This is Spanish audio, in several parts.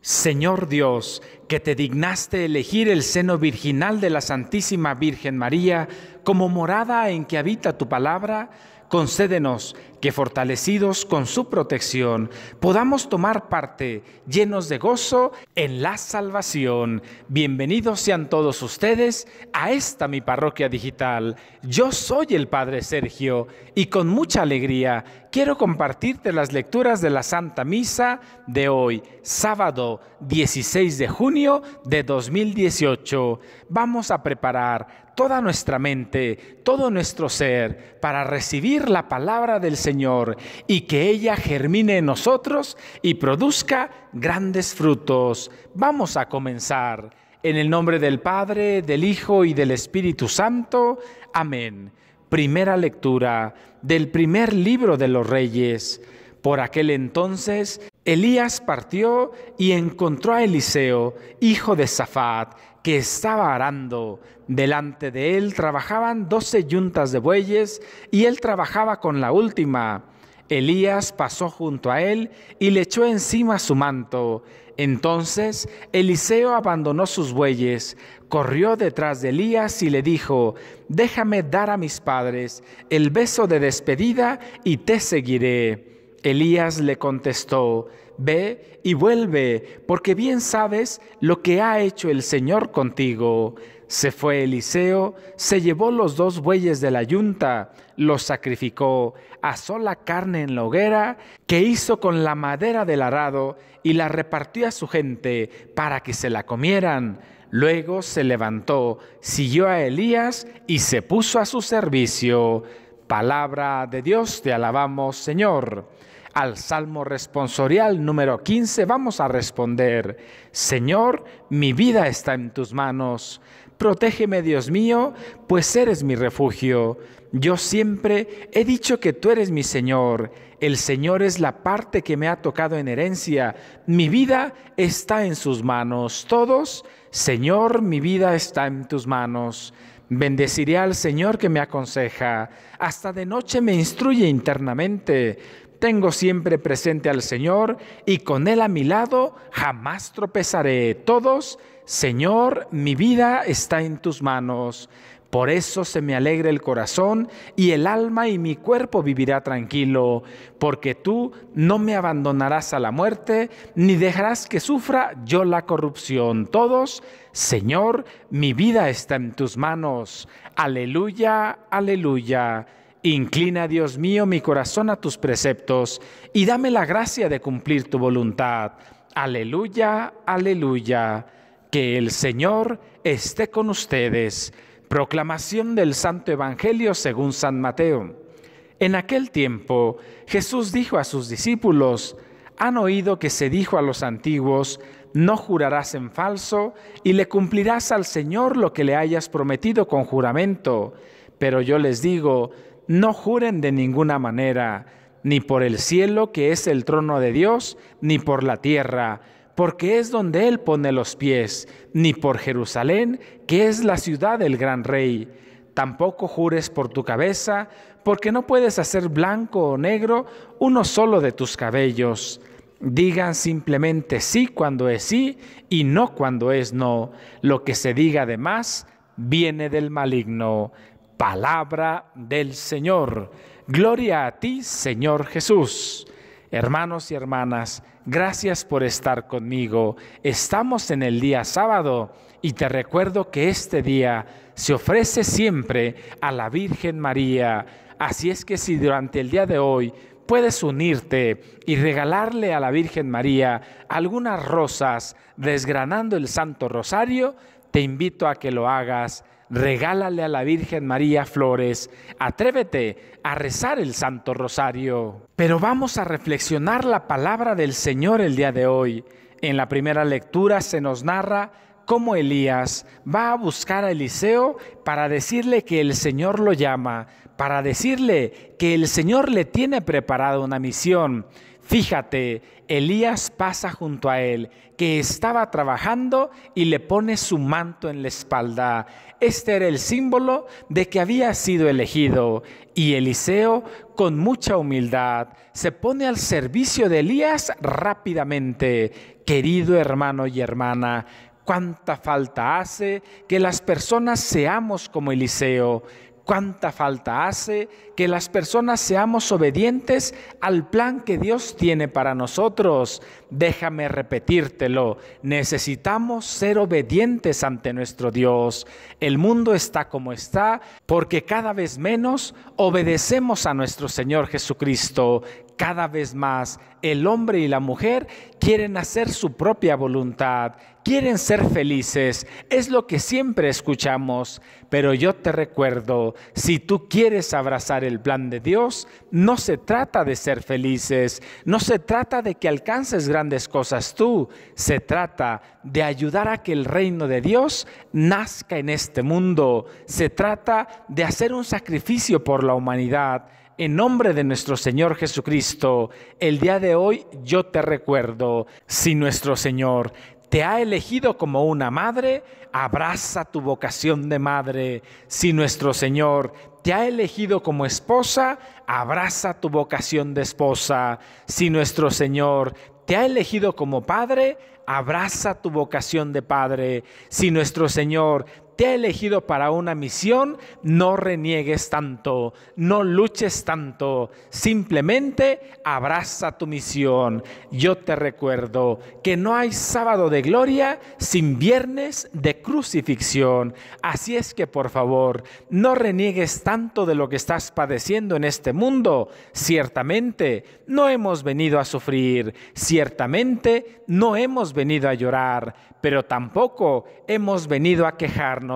Señor Dios, que te dignaste elegir el seno virginal de la Santísima Virgen María como morada en que habita tu palabra, concédenos que fortalecidos con su protección podamos tomar parte, llenos de gozo, en la salvación. Bienvenidos sean todos ustedes a esta mi parroquia digital. Yo soy el Padre Sergio y con mucha alegría quiero compartirte las lecturas de la Santa Misa de hoy, sábado 16 de junio de 2018. Vamos a preparar toda nuestra mente, todo nuestro ser para recibir la palabra del Señor y que ella germine en nosotros y produzca grandes frutos. Vamos a comenzar. En el nombre del Padre, del Hijo y del Espíritu Santo. Amén. Primera lectura del primer libro de los reyes. Por aquel entonces Elías partió y encontró a Eliseo, hijo de Safat, que estaba arando. Delante de él trabajaban doce yuntas de bueyes y él trabajaba con la última. Elías pasó junto a él y le echó encima su manto entonces Eliseo abandonó sus bueyes, corrió detrás de Elías y le dijo, déjame dar a mis padres el beso de despedida y te seguiré. Elías le contestó, ve y vuelve, porque bien sabes lo que ha hecho el Señor contigo se fue Eliseo, se llevó los dos bueyes de la yunta, los sacrificó, asó la carne en la hoguera, que hizo con la madera del arado y la repartió a su gente para que se la comieran. Luego se levantó, siguió a Elías y se puso a su servicio. Palabra de Dios, te alabamos Señor. Al Salmo responsorial número 15 vamos a responder, Señor, mi vida está en tus manos. Protégeme, Dios mío, pues eres mi refugio. Yo siempre he dicho que tú eres mi Señor. El Señor es la parte que me ha tocado en herencia. Mi vida está en sus manos. Todos, Señor, mi vida está en tus manos. Bendeciré al Señor que me aconseja. Hasta de noche me instruye internamente. Tengo siempre presente al Señor y con Él a mi lado jamás tropezaré. Todos, Señor, mi vida está en tus manos. Por eso se me alegra el corazón y el alma y mi cuerpo vivirá tranquilo, porque tú no me abandonarás a la muerte, ni dejarás que sufra yo la corrupción. Todos, Señor, mi vida está en tus manos. Aleluya, aleluya. Inclina, Dios mío, mi corazón a tus preceptos y dame la gracia de cumplir tu voluntad. Aleluya, aleluya. Que el Señor esté con ustedes. Proclamación del Santo Evangelio según San Mateo. En aquel tiempo Jesús dijo a sus discípulos, han oído que se dijo a los antiguos, no jurarás en falso y le cumplirás al Señor lo que le hayas prometido con juramento. Pero yo les digo, no juren de ninguna manera, ni por el cielo que es el trono de Dios, ni por la tierra, porque es donde Él pone los pies, ni por Jerusalén, que es la ciudad del gran rey. Tampoco jures por tu cabeza, porque no puedes hacer blanco o negro uno solo de tus cabellos. Digan simplemente sí cuando es sí y no cuando es no. Lo que se diga además viene del maligno palabra del Señor. Gloria a ti, Señor Jesús. Hermanos y hermanas, gracias por estar conmigo. Estamos en el día sábado y te recuerdo que este día se ofrece siempre a la Virgen María. Así es que si durante el día de hoy puedes unirte y regalarle a la Virgen María algunas rosas desgranando el Santo Rosario, te invito a que lo hagas regálale a la Virgen María flores, atrévete a rezar el Santo Rosario. Pero vamos a reflexionar la palabra del Señor el día de hoy. En la primera lectura se nos narra cómo Elías va a buscar a Eliseo para decirle que el Señor lo llama, para decirle que el Señor le tiene preparada una misión. Fíjate, Elías pasa junto a él, que estaba trabajando, y le pone su manto en la espalda. Este era el símbolo de que había sido elegido. Y Eliseo, con mucha humildad, se pone al servicio de Elías rápidamente. Querido hermano y hermana, cuánta falta hace que las personas seamos como Eliseo cuánta falta hace que las personas seamos obedientes al plan que Dios tiene para nosotros. Déjame repetírtelo, necesitamos ser obedientes ante nuestro Dios. El mundo está como está porque cada vez menos obedecemos a nuestro Señor Jesucristo, cada vez más el hombre y la mujer quieren hacer su propia voluntad, quieren ser felices, es lo que siempre escuchamos, pero yo te recuerdo, si tú quieres abrazar el plan de Dios, no se trata de ser felices, no se trata de que alcances grandes cosas tú, se trata de ayudar a que el reino de Dios nazca en este mundo, se trata de hacer un sacrificio por la humanidad en nombre de nuestro Señor Jesucristo, el día de hoy yo te recuerdo, si nuestro Señor te ha elegido como una madre, abraza tu vocación de madre. Si nuestro Señor te ha elegido como esposa, abraza tu vocación de esposa. Si nuestro Señor te ha elegido como padre, abraza tu vocación de padre. Si nuestro Señor te ha elegido para una misión, no reniegues tanto, no luches tanto, simplemente abraza tu misión. Yo te recuerdo que no hay sábado de gloria sin viernes de crucifixión. Así es que por favor, no reniegues tanto de lo que estás padeciendo en este mundo. Ciertamente, no hemos venido a sufrir, ciertamente, no hemos venido a llorar, pero tampoco hemos venido a quejarnos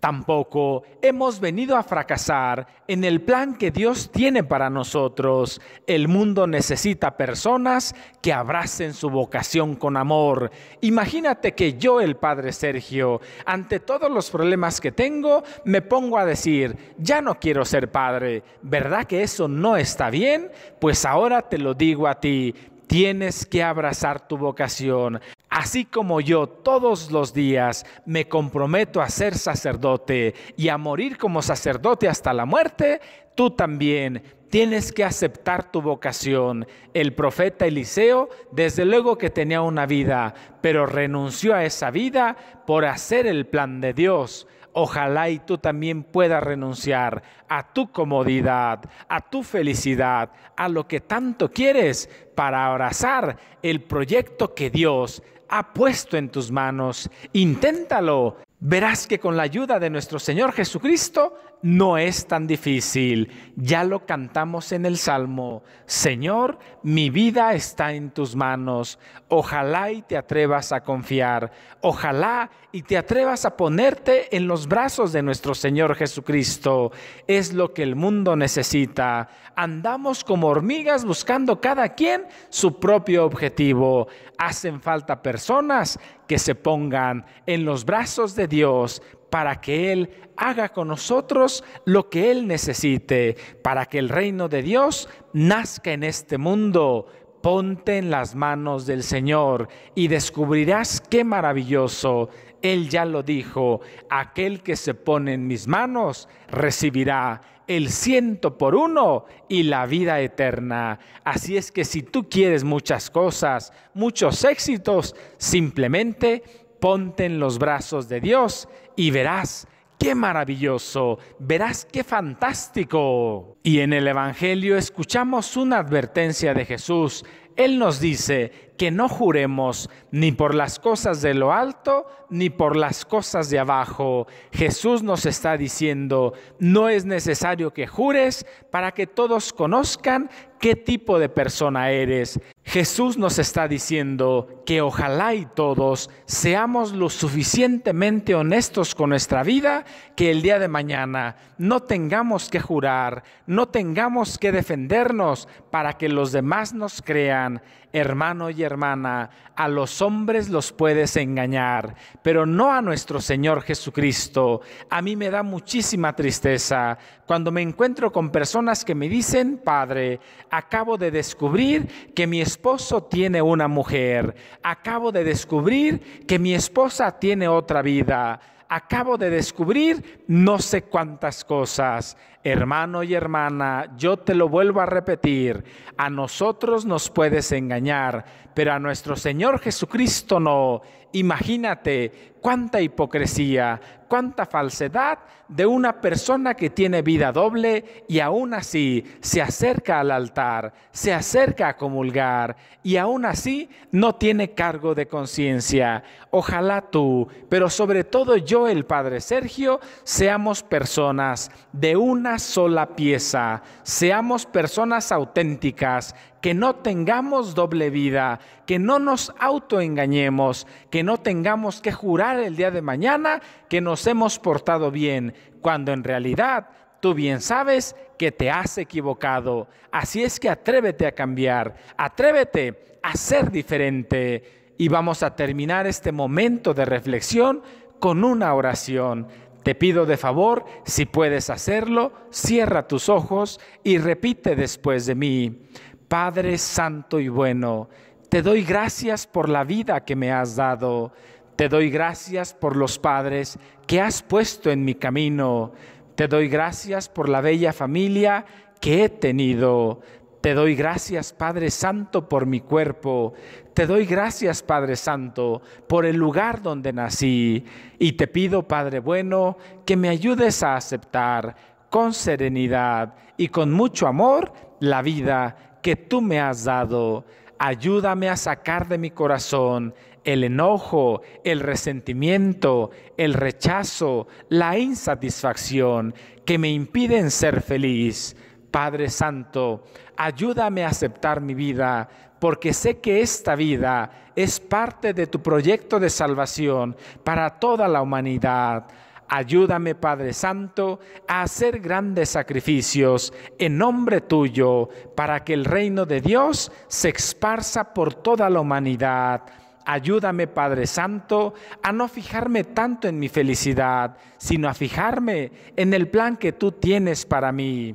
tampoco hemos venido a fracasar en el plan que Dios tiene para nosotros. El mundo necesita personas que abracen su vocación con amor. Imagínate que yo, el Padre Sergio, ante todos los problemas que tengo, me pongo a decir, ya no quiero ser padre. ¿Verdad que eso no está bien? Pues ahora te lo digo a ti, Tienes que abrazar tu vocación así como yo todos los días me comprometo a ser sacerdote y a morir como sacerdote hasta la muerte, tú también tienes que aceptar tu vocación. El profeta Eliseo, desde luego que tenía una vida, pero renunció a esa vida por hacer el plan de Dios. Ojalá y tú también puedas renunciar a tu comodidad, a tu felicidad, a lo que tanto quieres para abrazar el proyecto que Dios ha puesto en tus manos. Inténtalo. Verás que con la ayuda de nuestro Señor Jesucristo no es tan difícil. Ya lo cantamos en el Salmo. Señor, mi vida está en tus manos. Ojalá y te atrevas a confiar. Ojalá y te atrevas a ponerte en los brazos de nuestro Señor Jesucristo. Es lo que el mundo necesita. Andamos como hormigas buscando cada quien su propio objetivo. Hacen falta personas que se pongan en los brazos de Dios para que Él haga con nosotros lo que Él necesite, para que el reino de Dios nazca en este mundo. Ponte en las manos del Señor y descubrirás qué maravilloso. Él ya lo dijo, aquel que se pone en mis manos recibirá el ciento por uno y la vida eterna. Así es que si tú quieres muchas cosas, muchos éxitos, simplemente ponte en los brazos de Dios y verás qué maravilloso, verás qué fantástico. Y en el Evangelio escuchamos una advertencia de Jesús. Él nos dice que no juremos ni por las cosas de lo alto ni por las cosas de abajo. Jesús nos está diciendo, no es necesario que jures para que todos conozcan qué tipo de persona eres. Jesús nos está diciendo que ojalá y todos seamos lo suficientemente honestos con nuestra vida que el día de mañana no tengamos que jurar, no tengamos que defendernos para que los demás nos crean. Hermano y hermana, a los hombres los puedes engañar, pero no a nuestro Señor Jesucristo. A mí me da muchísima tristeza cuando me encuentro con personas que me dicen, Padre, acabo de descubrir que mi esposo esposo tiene una mujer, acabo de descubrir que mi esposa tiene otra vida, acabo de descubrir no sé cuántas cosas. Hermano y hermana, yo te lo vuelvo a repetir, a nosotros nos puedes engañar, pero a nuestro Señor Jesucristo no. Imagínate cuánta hipocresía, cuánta falsedad de una persona que tiene vida doble y aún así se acerca al altar, se acerca a comulgar y aún así no tiene cargo de conciencia. Ojalá tú, pero sobre todo yo, el Padre Sergio, seamos personas de una sola pieza, seamos personas auténticas que no tengamos doble vida, que no nos autoengañemos, que no tengamos que jurar el día de mañana que nos hemos portado bien, cuando en realidad tú bien sabes que te has equivocado. Así es que atrévete a cambiar, atrévete a ser diferente. Y vamos a terminar este momento de reflexión con una oración. Te pido de favor, si puedes hacerlo, cierra tus ojos y repite después de mí. Padre Santo y bueno, te doy gracias por la vida que me has dado, te doy gracias por los padres que has puesto en mi camino, te doy gracias por la bella familia que he tenido, te doy gracias, Padre Santo, por mi cuerpo. Te doy gracias, Padre Santo, por el lugar donde nací. Y te pido, Padre bueno, que me ayudes a aceptar con serenidad y con mucho amor la vida que tú me has dado. Ayúdame a sacar de mi corazón el enojo, el resentimiento, el rechazo, la insatisfacción que me impiden ser feliz. Padre Santo, ayúdame a aceptar mi vida, porque sé que esta vida es parte de tu proyecto de salvación para toda la humanidad. Ayúdame, Padre Santo, a hacer grandes sacrificios en nombre tuyo para que el reino de Dios se esparza por toda la humanidad. Ayúdame, Padre Santo, a no fijarme tanto en mi felicidad, sino a fijarme en el plan que tú tienes para mí.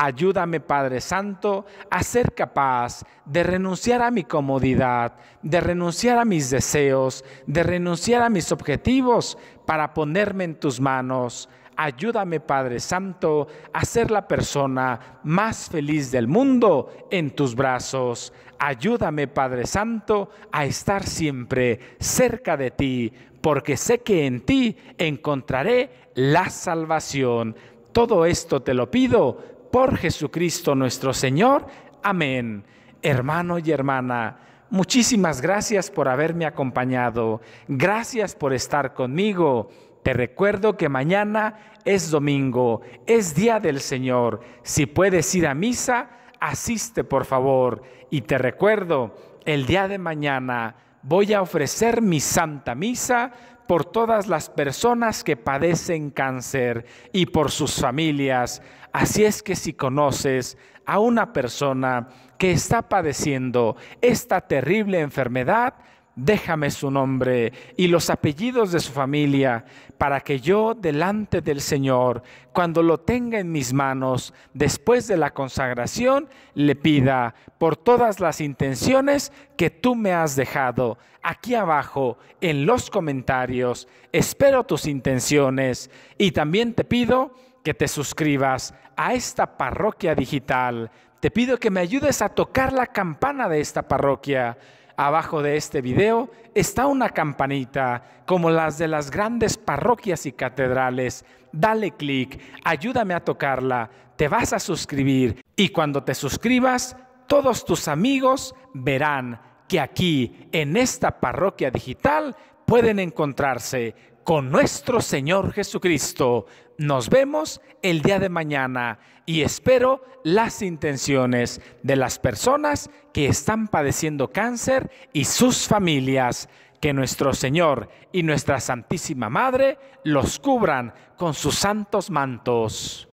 Ayúdame, Padre Santo, a ser capaz de renunciar a mi comodidad, de renunciar a mis deseos, de renunciar a mis objetivos para ponerme en tus manos. Ayúdame, Padre Santo, a ser la persona más feliz del mundo en tus brazos. Ayúdame, Padre Santo, a estar siempre cerca de ti, porque sé que en ti encontraré la salvación. Todo esto te lo pido por Jesucristo nuestro Señor. Amén. Hermano y hermana, muchísimas gracias por haberme acompañado. Gracias por estar conmigo. Te recuerdo que mañana es domingo, es día del Señor. Si puedes ir a misa, asiste por favor. Y te recuerdo, el día de mañana voy a ofrecer mi santa misa por todas las personas que padecen cáncer y por sus familias. Así es que si conoces a una persona que está padeciendo esta terrible enfermedad, déjame su nombre y los apellidos de su familia, para que yo delante del Señor, cuando lo tenga en mis manos, después de la consagración, le pida por todas las intenciones que tú me has dejado. Aquí abajo, en los comentarios, espero tus intenciones y también te pido que te suscribas a esta parroquia digital. Te pido que me ayudes a tocar la campana de esta parroquia Abajo de este video está una campanita como las de las grandes parroquias y catedrales. Dale clic, ayúdame a tocarla, te vas a suscribir y cuando te suscribas, todos tus amigos verán que aquí, en esta parroquia digital, pueden encontrarse con nuestro Señor Jesucristo. Nos vemos el día de mañana y espero las intenciones de las personas que están padeciendo cáncer y sus familias. Que nuestro Señor y nuestra Santísima Madre los cubran con sus santos mantos.